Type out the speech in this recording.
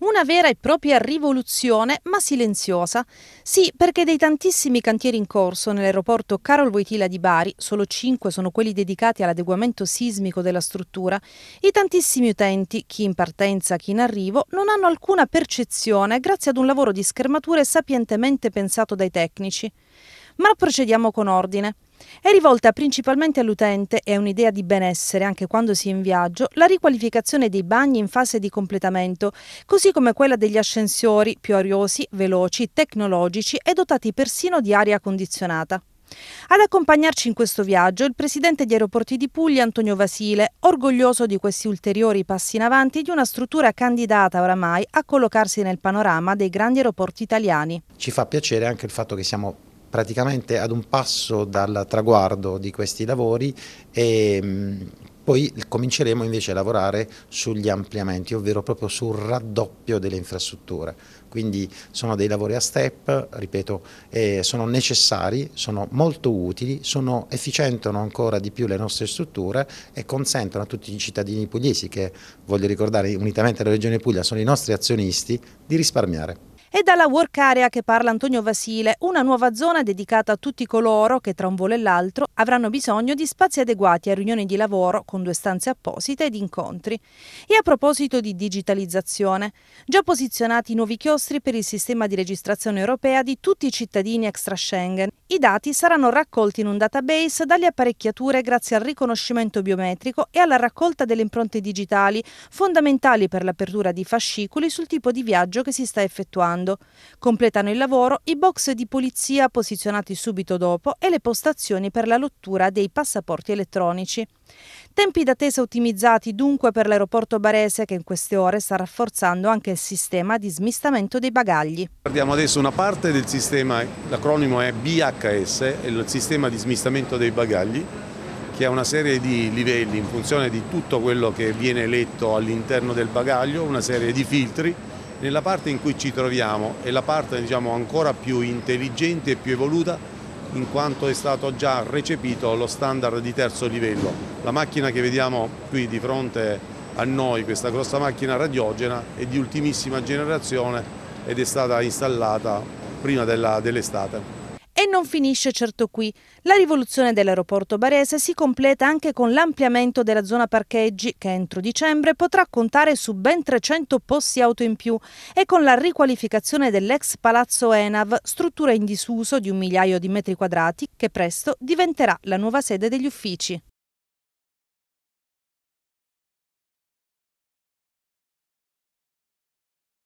Una vera e propria rivoluzione, ma silenziosa. Sì, perché dei tantissimi cantieri in corso nell'aeroporto Carol Wojtyla di Bari, solo cinque sono quelli dedicati all'adeguamento sismico della struttura, i tantissimi utenti, chi in partenza, chi in arrivo, non hanno alcuna percezione grazie ad un lavoro di schermature sapientemente pensato dai tecnici ma procediamo con ordine. È rivolta principalmente all'utente e a un'idea di benessere, anche quando si è in viaggio, la riqualificazione dei bagni in fase di completamento, così come quella degli ascensori più ariosi, veloci, tecnologici e dotati persino di aria condizionata. Ad accompagnarci in questo viaggio il presidente di Aeroporti di Puglia Antonio Vasile, orgoglioso di questi ulteriori passi in avanti di una struttura candidata oramai a collocarsi nel panorama dei grandi aeroporti italiani. Ci fa piacere anche il fatto che siamo praticamente ad un passo dal traguardo di questi lavori e mm, poi cominceremo invece a lavorare sugli ampliamenti, ovvero proprio sul raddoppio delle infrastrutture. Quindi sono dei lavori a step, ripeto, eh, sono necessari, sono molto utili, sono efficientano ancora di più le nostre strutture e consentono a tutti i cittadini pugliesi, che voglio ricordare unitamente alla Regione Puglia sono i nostri azionisti, di risparmiare. È dalla work area che parla Antonio Vasile, una nuova zona dedicata a tutti coloro che tra un volo e l'altro avranno bisogno di spazi adeguati a riunioni di lavoro con due stanze apposite ed incontri. E a proposito di digitalizzazione, già posizionati i nuovi chiostri per il sistema di registrazione europea di tutti i cittadini extra Schengen i dati saranno raccolti in un database dalle apparecchiature grazie al riconoscimento biometrico e alla raccolta delle impronte digitali, fondamentali per l'apertura di fascicoli sul tipo di viaggio che si sta effettuando. Completano il lavoro i box di polizia posizionati subito dopo e le postazioni per la lottura dei passaporti elettronici. Tempi d'attesa ottimizzati dunque per l'aeroporto barese che in queste ore sta rafforzando anche il sistema di smistamento dei bagagli. Guardiamo adesso una parte del sistema, l'acronimo è BHS, è il sistema di smistamento dei bagagli che ha una serie di livelli in funzione di tutto quello che viene letto all'interno del bagaglio, una serie di filtri. Nella parte in cui ci troviamo è la parte diciamo, ancora più intelligente e più evoluta in quanto è stato già recepito lo standard di terzo livello. La macchina che vediamo qui di fronte a noi, questa grossa macchina radiogena, è di ultimissima generazione ed è stata installata prima dell'estate. Dell non finisce certo qui. La rivoluzione dell'aeroporto barese si completa anche con l'ampliamento della zona parcheggi che entro dicembre potrà contare su ben 300 posti auto in più e con la riqualificazione dell'ex palazzo ENAV, struttura in disuso di un migliaio di metri quadrati che presto diventerà la nuova sede degli uffici.